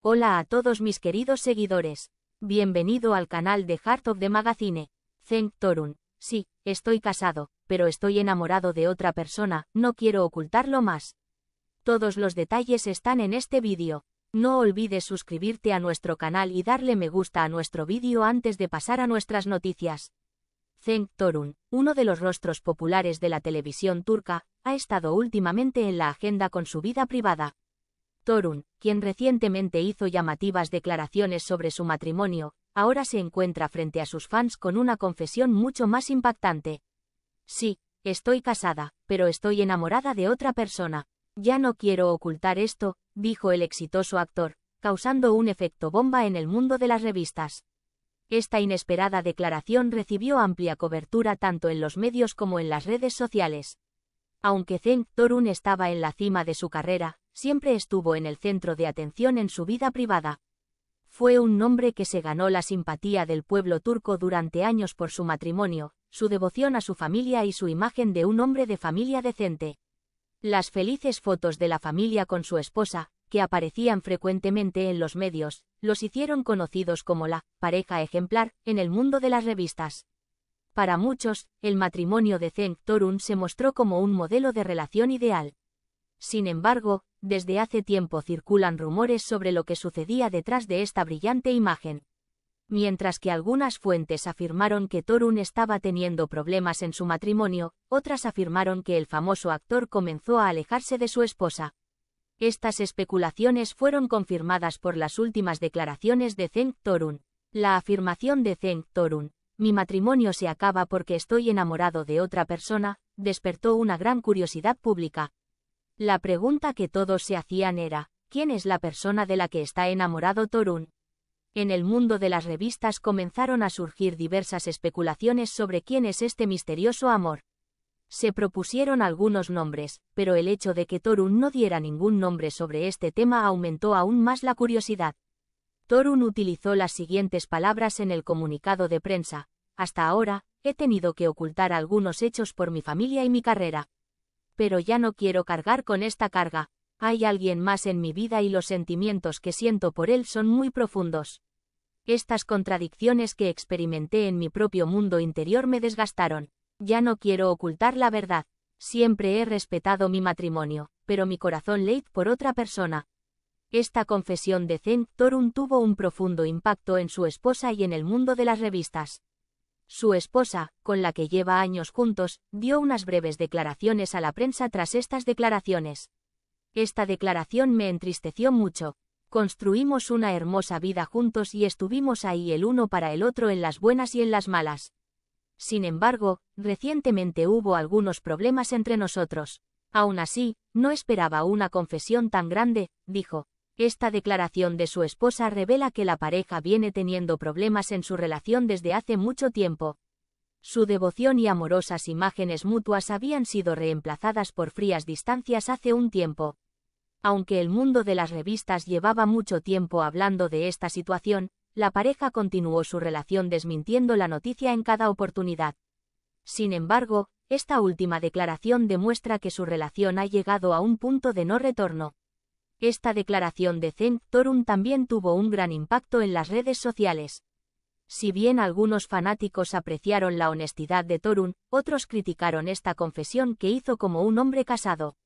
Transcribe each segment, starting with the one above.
Hola a todos mis queridos seguidores. Bienvenido al canal de Heart of the Magazine. Zeng Torun. Sí, estoy casado, pero estoy enamorado de otra persona, no quiero ocultarlo más. Todos los detalles están en este vídeo. No olvides suscribirte a nuestro canal y darle me gusta a nuestro vídeo antes de pasar a nuestras noticias. Cenk Torun, uno de los rostros populares de la televisión turca, ha estado últimamente en la agenda con su vida privada. Thorun, quien recientemente hizo llamativas declaraciones sobre su matrimonio, ahora se encuentra frente a sus fans con una confesión mucho más impactante. Sí, estoy casada, pero estoy enamorada de otra persona. Ya no quiero ocultar esto, dijo el exitoso actor, causando un efecto bomba en el mundo de las revistas. Esta inesperada declaración recibió amplia cobertura tanto en los medios como en las redes sociales. Aunque Zeng Torun estaba en la cima de su carrera, siempre estuvo en el centro de atención en su vida privada. Fue un nombre que se ganó la simpatía del pueblo turco durante años por su matrimonio, su devoción a su familia y su imagen de un hombre de familia decente. Las felices fotos de la familia con su esposa, que aparecían frecuentemente en los medios, los hicieron conocidos como la pareja ejemplar en el mundo de las revistas. Para muchos, el matrimonio de Zeng Torun se mostró como un modelo de relación ideal. Sin embargo, desde hace tiempo circulan rumores sobre lo que sucedía detrás de esta brillante imagen. Mientras que algunas fuentes afirmaron que Torun estaba teniendo problemas en su matrimonio, otras afirmaron que el famoso actor comenzó a alejarse de su esposa. Estas especulaciones fueron confirmadas por las últimas declaraciones de Zeng Torun. La afirmación de Zeng Torun, mi matrimonio se acaba porque estoy enamorado de otra persona, despertó una gran curiosidad pública. La pregunta que todos se hacían era, ¿quién es la persona de la que está enamorado Torun? En el mundo de las revistas comenzaron a surgir diversas especulaciones sobre quién es este misterioso amor. Se propusieron algunos nombres, pero el hecho de que Torun no diera ningún nombre sobre este tema aumentó aún más la curiosidad. Torun utilizó las siguientes palabras en el comunicado de prensa. Hasta ahora, he tenido que ocultar algunos hechos por mi familia y mi carrera pero ya no quiero cargar con esta carga. Hay alguien más en mi vida y los sentimientos que siento por él son muy profundos. Estas contradicciones que experimenté en mi propio mundo interior me desgastaron. Ya no quiero ocultar la verdad. Siempre he respetado mi matrimonio, pero mi corazón leid por otra persona. Esta confesión de Zen Torun tuvo un profundo impacto en su esposa y en el mundo de las revistas. Su esposa, con la que lleva años juntos, dio unas breves declaraciones a la prensa tras estas declaraciones. Esta declaración me entristeció mucho. Construimos una hermosa vida juntos y estuvimos ahí el uno para el otro en las buenas y en las malas. Sin embargo, recientemente hubo algunos problemas entre nosotros. Aún así, no esperaba una confesión tan grande, dijo. Esta declaración de su esposa revela que la pareja viene teniendo problemas en su relación desde hace mucho tiempo. Su devoción y amorosas imágenes mutuas habían sido reemplazadas por frías distancias hace un tiempo. Aunque el mundo de las revistas llevaba mucho tiempo hablando de esta situación, la pareja continuó su relación desmintiendo la noticia en cada oportunidad. Sin embargo, esta última declaración demuestra que su relación ha llegado a un punto de no retorno. Esta declaración de Torun también tuvo un gran impacto en las redes sociales. Si bien algunos fanáticos apreciaron la honestidad de Torun, otros criticaron esta confesión que hizo como un hombre casado.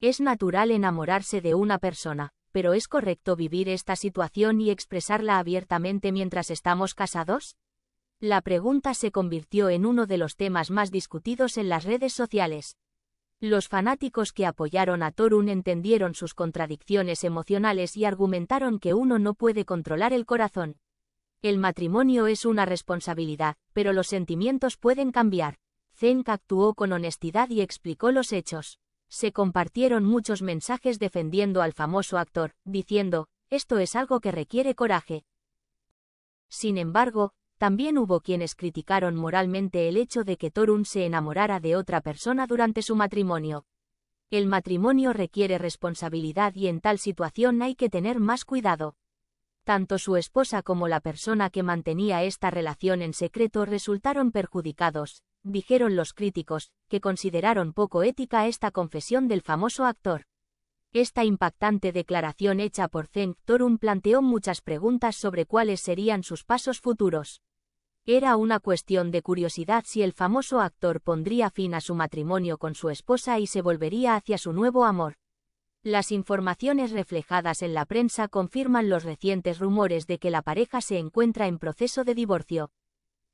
Es natural enamorarse de una persona, pero ¿es correcto vivir esta situación y expresarla abiertamente mientras estamos casados? La pregunta se convirtió en uno de los temas más discutidos en las redes sociales. Los fanáticos que apoyaron a Torun entendieron sus contradicciones emocionales y argumentaron que uno no puede controlar el corazón. El matrimonio es una responsabilidad, pero los sentimientos pueden cambiar. Zenk actuó con honestidad y explicó los hechos. Se compartieron muchos mensajes defendiendo al famoso actor, diciendo, esto es algo que requiere coraje. Sin embargo, también hubo quienes criticaron moralmente el hecho de que Torun se enamorara de otra persona durante su matrimonio. El matrimonio requiere responsabilidad y en tal situación hay que tener más cuidado. Tanto su esposa como la persona que mantenía esta relación en secreto resultaron perjudicados, dijeron los críticos, que consideraron poco ética esta confesión del famoso actor. Esta impactante declaración hecha por Zeng Torun planteó muchas preguntas sobre cuáles serían sus pasos futuros. Era una cuestión de curiosidad si el famoso actor pondría fin a su matrimonio con su esposa y se volvería hacia su nuevo amor. Las informaciones reflejadas en la prensa confirman los recientes rumores de que la pareja se encuentra en proceso de divorcio.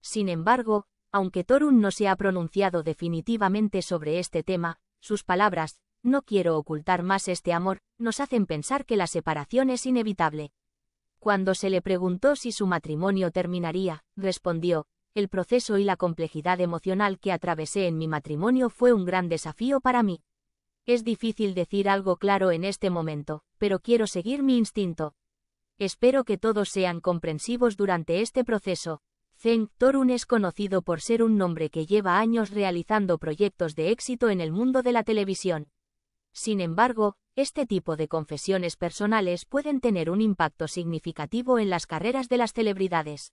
Sin embargo, aunque Torun no se ha pronunciado definitivamente sobre este tema, sus palabras, no quiero ocultar más este amor, nos hacen pensar que la separación es inevitable. Cuando se le preguntó si su matrimonio terminaría, respondió, el proceso y la complejidad emocional que atravesé en mi matrimonio fue un gran desafío para mí. Es difícil decir algo claro en este momento, pero quiero seguir mi instinto. Espero que todos sean comprensivos durante este proceso. Zeng Torun es conocido por ser un nombre que lleva años realizando proyectos de éxito en el mundo de la televisión. Sin embargo, este tipo de confesiones personales pueden tener un impacto significativo en las carreras de las celebridades.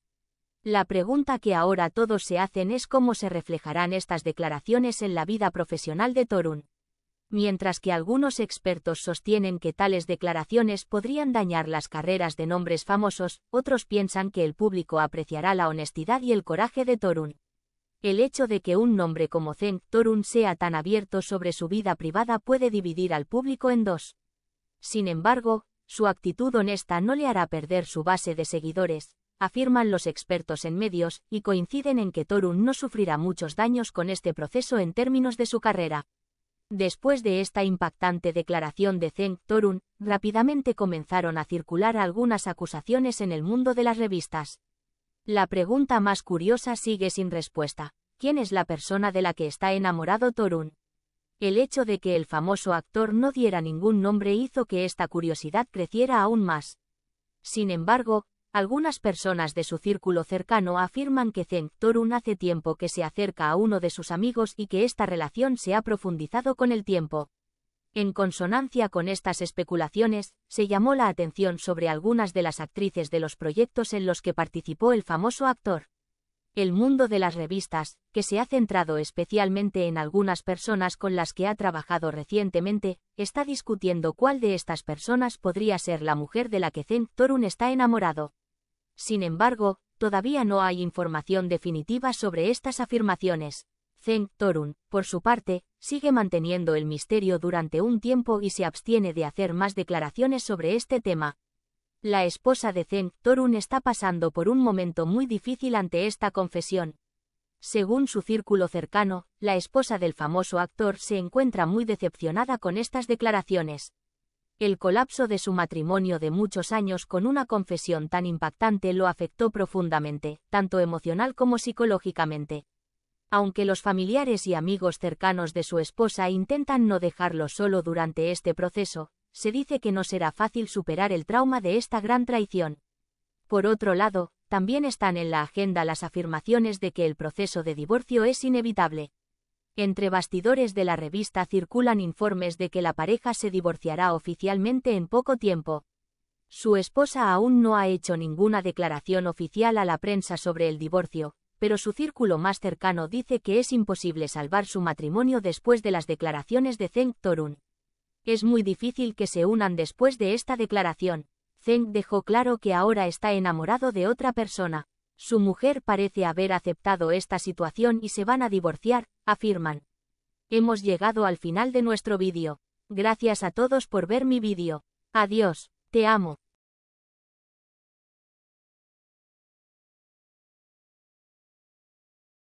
La pregunta que ahora todos se hacen es cómo se reflejarán estas declaraciones en la vida profesional de Torun. Mientras que algunos expertos sostienen que tales declaraciones podrían dañar las carreras de nombres famosos, otros piensan que el público apreciará la honestidad y el coraje de Torun. El hecho de que un nombre como Zeng Torun sea tan abierto sobre su vida privada puede dividir al público en dos. Sin embargo, su actitud honesta no le hará perder su base de seguidores, afirman los expertos en medios, y coinciden en que Torun no sufrirá muchos daños con este proceso en términos de su carrera. Después de esta impactante declaración de Zeng Torun, rápidamente comenzaron a circular algunas acusaciones en el mundo de las revistas. La pregunta más curiosa sigue sin respuesta. ¿Quién es la persona de la que está enamorado Torun? El hecho de que el famoso actor no diera ningún nombre hizo que esta curiosidad creciera aún más. Sin embargo, algunas personas de su círculo cercano afirman que Zeng Torun hace tiempo que se acerca a uno de sus amigos y que esta relación se ha profundizado con el tiempo. En consonancia con estas especulaciones, se llamó la atención sobre algunas de las actrices de los proyectos en los que participó el famoso actor. El mundo de las revistas, que se ha centrado especialmente en algunas personas con las que ha trabajado recientemente, está discutiendo cuál de estas personas podría ser la mujer de la que Zen Torun está enamorado. Sin embargo, todavía no hay información definitiva sobre estas afirmaciones. Zeng Torun, por su parte, sigue manteniendo el misterio durante un tiempo y se abstiene de hacer más declaraciones sobre este tema. La esposa de Zeng Torun está pasando por un momento muy difícil ante esta confesión. Según su círculo cercano, la esposa del famoso actor se encuentra muy decepcionada con estas declaraciones. El colapso de su matrimonio de muchos años con una confesión tan impactante lo afectó profundamente, tanto emocional como psicológicamente aunque los familiares y amigos cercanos de su esposa intentan no dejarlo solo durante este proceso, se dice que no será fácil superar el trauma de esta gran traición. Por otro lado, también están en la agenda las afirmaciones de que el proceso de divorcio es inevitable. Entre bastidores de la revista circulan informes de que la pareja se divorciará oficialmente en poco tiempo. Su esposa aún no ha hecho ninguna declaración oficial a la prensa sobre el divorcio, pero su círculo más cercano dice que es imposible salvar su matrimonio después de las declaraciones de Zeng Torun. Es muy difícil que se unan después de esta declaración. Zeng dejó claro que ahora está enamorado de otra persona. Su mujer parece haber aceptado esta situación y se van a divorciar, afirman. Hemos llegado al final de nuestro vídeo. Gracias a todos por ver mi vídeo. Adiós, te amo.